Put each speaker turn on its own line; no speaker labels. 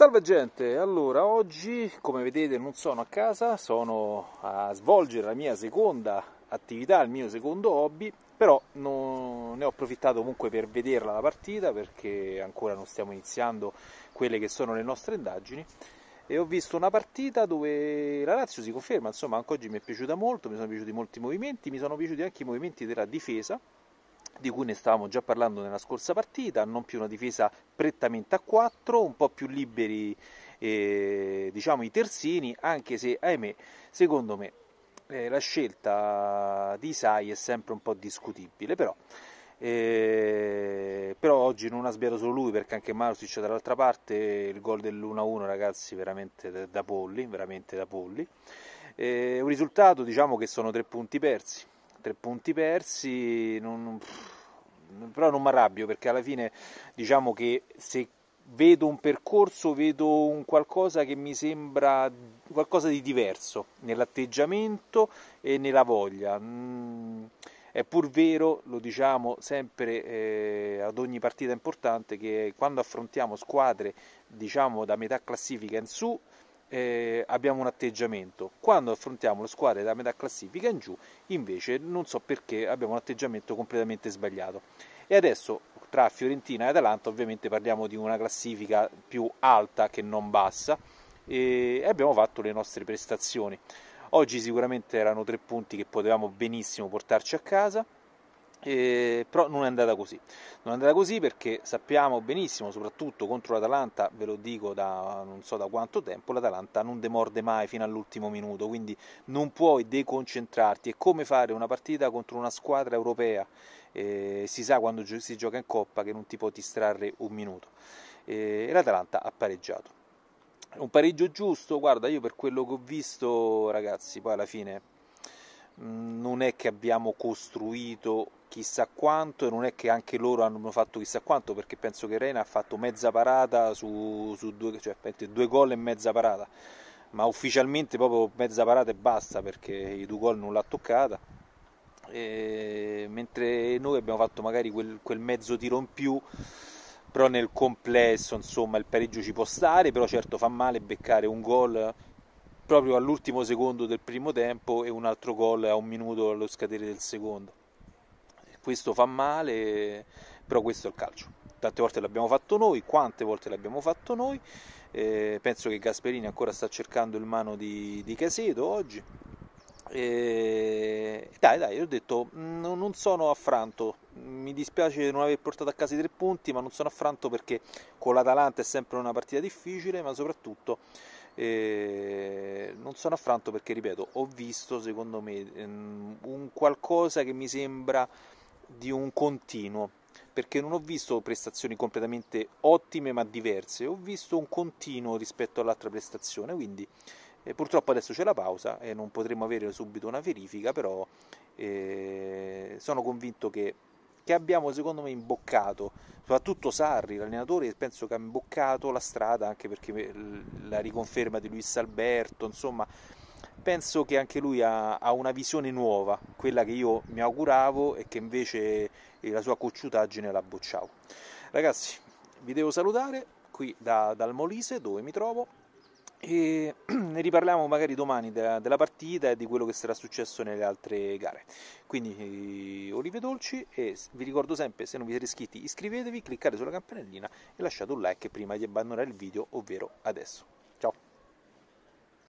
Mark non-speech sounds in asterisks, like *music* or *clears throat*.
Salve gente, allora oggi come vedete non sono a casa, sono a svolgere la mia seconda attività, il mio secondo hobby, però non, ne ho approfittato comunque per vederla la partita perché ancora non stiamo iniziando quelle che sono le nostre indagini e ho visto una partita dove la Lazio si conferma, insomma anche oggi mi è piaciuta molto, mi sono piaciuti molti movimenti, mi sono piaciuti anche i movimenti della difesa di cui ne stavamo già parlando nella scorsa partita, non più una difesa prettamente a 4, un po' più liberi eh, diciamo, i terzini, anche se ahimè, secondo me eh, la scelta di Sai è sempre un po' discutibile, però, eh, però oggi non ha sbiato solo lui perché anche Marusic dall'altra parte il gol dell'1-1 ragazzi veramente da polli, veramente da polli. Eh, un risultato diciamo che sono tre punti persi, tre punti persi, non, però non mi arrabbio perché alla fine diciamo che se vedo un percorso, vedo un qualcosa che mi sembra qualcosa di diverso nell'atteggiamento e nella voglia. Mm, è pur vero, lo diciamo sempre eh, ad ogni partita importante, che quando affrontiamo squadre diciamo da metà classifica in su eh, abbiamo un atteggiamento. Quando affrontiamo le squadre da metà classifica in giù, invece, non so perché abbiamo un atteggiamento completamente sbagliato. E adesso tra Fiorentina e Atalanta, ovviamente parliamo di una classifica più alta che non bassa e abbiamo fatto le nostre prestazioni. Oggi sicuramente erano tre punti che potevamo benissimo portarci a casa eh, però non è andata così. Non è andata così perché sappiamo benissimo, soprattutto contro l'Atalanta, ve lo dico da non so da quanto tempo, l'Atalanta non demorde mai fino all'ultimo minuto, quindi non puoi deconcentrarti. È come fare una partita contro una squadra europea. Eh, si sa quando gi- si gioca in coppa che non ti può distrarre un minuto. Eh, L'Atalanta ha pareggiato. Un pareggio giusto, guarda, io per quello che ho visto, ragazzi, poi alla fine mm, non è che abbiamo costruito chissà quanto e non è che anche loro hanno fatto chissà quanto perché penso che Reina ha fatto mezza parata su, su due, cioè, due gol e mezza parata ma ufficialmente proprio mezza parata e basta perché i due gol non l'ha toccata e, mentre noi abbiamo fatto magari quel, quel mezzo tiro in più però nel complesso insomma il pareggio ci può stare però certo fa male beccare un gol proprio all'ultimo secondo del primo tempo e un altro gol a un minuto allo scadere del secondo questo fa male, però questo è il calcio. Tante volte l'abbiamo fatto noi, quante volte l'abbiamo fatto noi, eh, penso che Gasperini ancora sta cercando il mano di, di Caseto oggi. E... Dai, dai, ho detto, mm, non sono affranto, mi dispiace non aver portato a casa i tre punti, ma non sono affranto perché con l'Atalanta è sempre una partita difficile, ma soprattutto eh, non sono affranto perché, ripeto, ho visto secondo me mm, un qualcosa che mi sembra di un continuo, perché non ho visto prestazioni completamente ottime ma diverse, ho visto un continuo rispetto all'altra prestazione, quindi eh, purtroppo adesso c'è la pausa e non potremo avere subito una verifica, però eh, sono convinto che, che, abbiamo secondo me imboccato, soprattutto Sarri, l'allenatore, penso che ha imboccato la strada anche perché eh, la riconferma di Luis Alberto, insomma penso che anche lui ha, ha, una visione nuova, quella che io mi auguravo e che invece eh, la sua cocciutaggine la bocciavo. Ragazzi, vi devo salutare qui da, dal Molise dove mi trovo e ne *clears throat* riparliamo magari domani della, della partita e di quello che sarà successo nelle altre gare. Quindi eh, olive dolci e vi ricordo sempre se non vi siete iscritti iscrivetevi, cliccate sulla campanellina e lasciate un like prima di abbandonare il video, ovvero adesso.